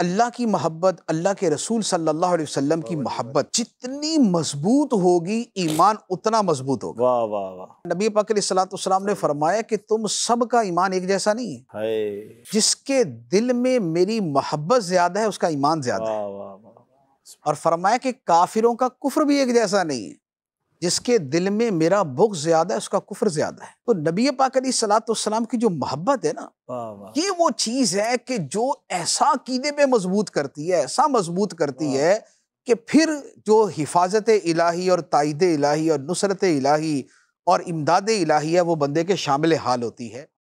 अल्लाह की मोहब्बत अल्लाह के रसूल सल्लल्लाहु अलैहि वसल्लम की मोहब्बत जितनी मजबूत होगी ईमान उतना मजबूत होगा वाह वाह वाह नबी पाक ने फरमाया कि तुम सब का ईमान एक जैसा नहीं है जिसके दिल में मेरी मोहब्बत ज्यादा है उसका ईमान ज्यादा है और फरमाया कि काफिरों का कुफर भी एक जैसा नहीं है जिसके दिल में मेरा बुख ज्यादा है उसका कुफर ज्यादा है तो नबी पाक अली सलाम की जो मोहब्बत है ना ये वो चीज है कि जो ऐसा कीदे पे मजबूत करती है ऐसा मजबूत करती है कि फिर जो हिफाजत इलाही और ताइद इलाही और नुसरत इलाही और इमदाद इलाही है वो बंदे के शामिल हाल होती है